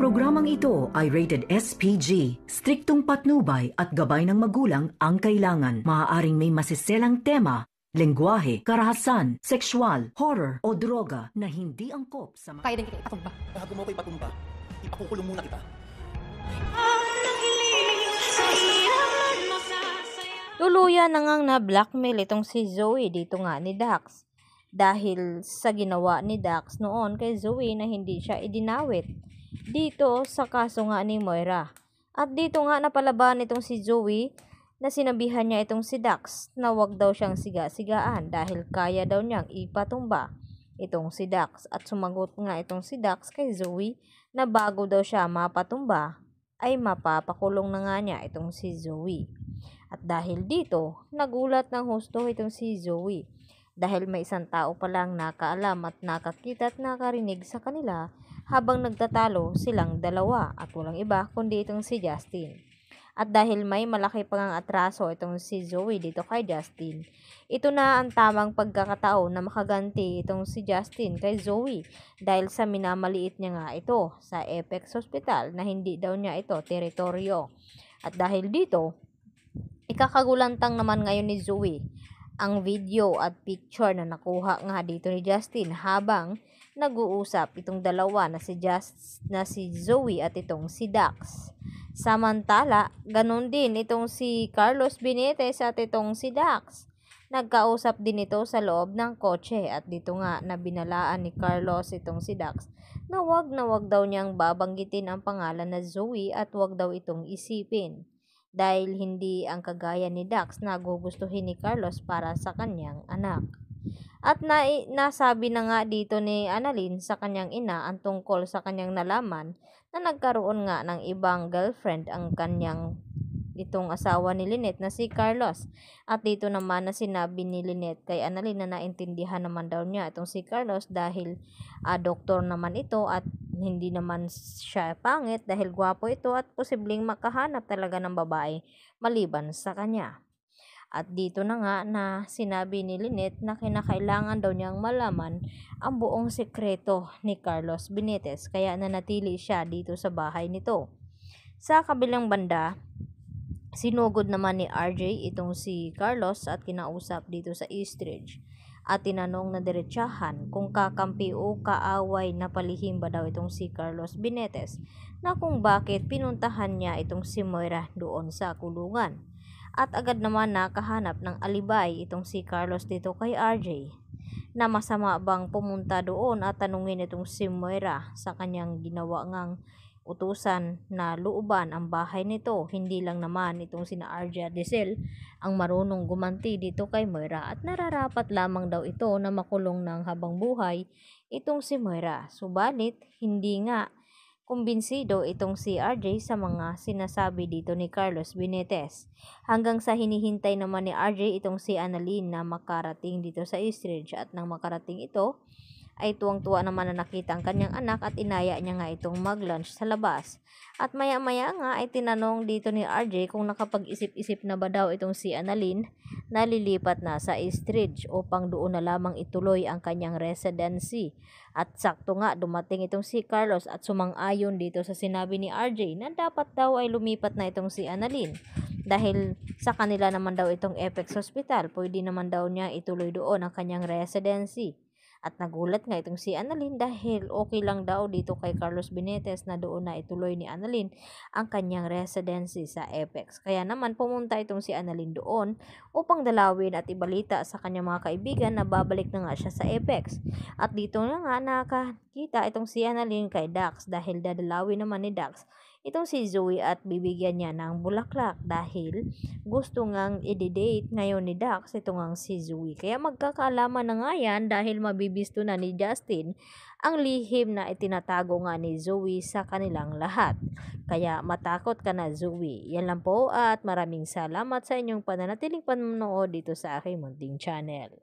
programang ito ay rated SPG. Striktong patnubay at gabay ng magulang ang kailangan. Maaaring may masiselang tema, lengguwahe, karahasan, sexual, horror o droga na hindi angkop sa mga... Kaya din kita ipatumba. Bago mo pa ipatumba, ipakukulong muna kita. Tuluyan na ngang na-blackmail itong si Zoe dito nga ni Dax dahil sa ginawa ni Dax noon kay Zoe na hindi siya idinawit dito sa kaso nga ni Moira. At dito nga napalaban itong si Joey na sinabihan niya itong si Dax na wag daw siyang siga-sigaan dahil kaya daw niyang ipatumba itong si Dax. At sumagot nga itong si Dax kay Joey na bago daw siya mapatumba ay mapapakulong na nga niya itong si Joey. At dahil dito, nagulat ng husto itong si Joey. dahil may isang tao palang nakaalam at nakakita at nakarinig sa kanila habang nagtatalo silang dalawa at walang iba kundi itong si Justin. At dahil may malaki pang atraso itong si Zoe dito kay Justin, ito na ang tamang pagkakataon na makaganti itong si Justin kay Zoe dahil sa minamaliit niya nga ito sa Apex Hospital na hindi daw niya ito teritoryo. At dahil dito, ikakagulantang naman ngayon ni Zoe ang video at picture na nakuha nga dito ni Justin habang nag-uusap itong dalawa na si Just, na si Zoe at itong si Dax. Samantala, ganun din itong si Carlos Benitez at itong si Dax. Nagkausap din ito sa loob ng kotse at dito nga na binalaan ni Carlos itong si Dax na wag na wag daw niyang babanggitin ang pangalan na Zoe at wag daw itong isipin dahil hindi ang kagaya ni Dax na gugustuhin ni Carlos para sa kanyang anak. At na, nasabi na nga dito ni Annalyn sa kanyang ina ang tungkol sa kanyang nalaman na nagkaroon nga ng ibang girlfriend ang kanyang itong asawa ni Lynette na si Carlos. At dito naman na sinabi ni Lynette kay Annalyn na naintindihan naman daw niya itong si Carlos dahil uh, doktor naman ito at hindi naman siya pangit dahil gwapo ito at posibleng makahanap talaga ng babae maliban sa kanya. At dito na nga na sinabi ni Lynette na kinakailangan daw niyang malaman ang buong sekreto ni Carlos Benitez kaya nanatili siya dito sa bahay nito. Sa kabilang banda, Sinugod naman ni RJ itong si Carlos at kinausap dito sa Eastridge at tinanong na diretsahan kung kakampi o kaaway na palihim ba daw itong si Carlos Binetes na kung bakit pinuntahan niya itong si Moira doon sa kulungan. At agad naman nakahanap ng alibay itong si Carlos dito kay RJ na masama bang pumunta doon at tanungin itong si Moira sa kanyang ginawa ngang utusan na luuban ang bahay nito. Hindi lang naman itong sina Arja Desel ang marunong gumanti dito kay Moira at nararapat lamang daw ito na makulong ng habang buhay itong si Moira. Subalit, hindi nga kumbinsido itong si RJ sa mga sinasabi dito ni Carlos Benitez. Hanggang sa hinihintay naman ni RJ itong si Annalyn na makarating dito sa Eastridge at nang makarating ito, ay tuwang-tuwa naman na nakita ang kanyang anak at inaya niya nga itong mag-lunch sa labas. At maya-maya nga ay tinanong dito ni RJ kung nakapag-isip-isip na ba daw itong si Annalyn na lilipat na sa Eastridge upang doon na lamang ituloy ang kanyang residency. At sakto nga dumating itong si Carlos at sumang-ayon dito sa sinabi ni RJ na dapat daw ay lumipat na itong si Annalyn dahil sa kanila naman daw itong Apex Hospital, pwede naman daw niya ituloy doon ang kanyang residency. At nagulat nga itong si Annalyn dahil okay lang daw dito kay Carlos Benitez na doon na ituloy ni Annalyn ang kanyang residency sa Apex. Kaya naman pumunta itong si Annalyn doon upang dalawin at ibalita sa kanyang mga kaibigan na babalik na nga siya sa Apex. At dito na nga nakakita itong si Annalyn kay Dax dahil dadalawin naman ni Dax itong si Zoe at bibigyan niya ng bulaklak dahil gusto ngang i-date ngayon ni Dax ito ngang si Zoe. Kaya magkakaalaman na nga yan dahil mabibisto na ni Justin ang lihim na itinatago nga ni Zoe sa kanilang lahat. Kaya matakot ka na Zoe. Yan lang po at maraming salamat sa inyong pananatiling panonood dito sa aking munting channel.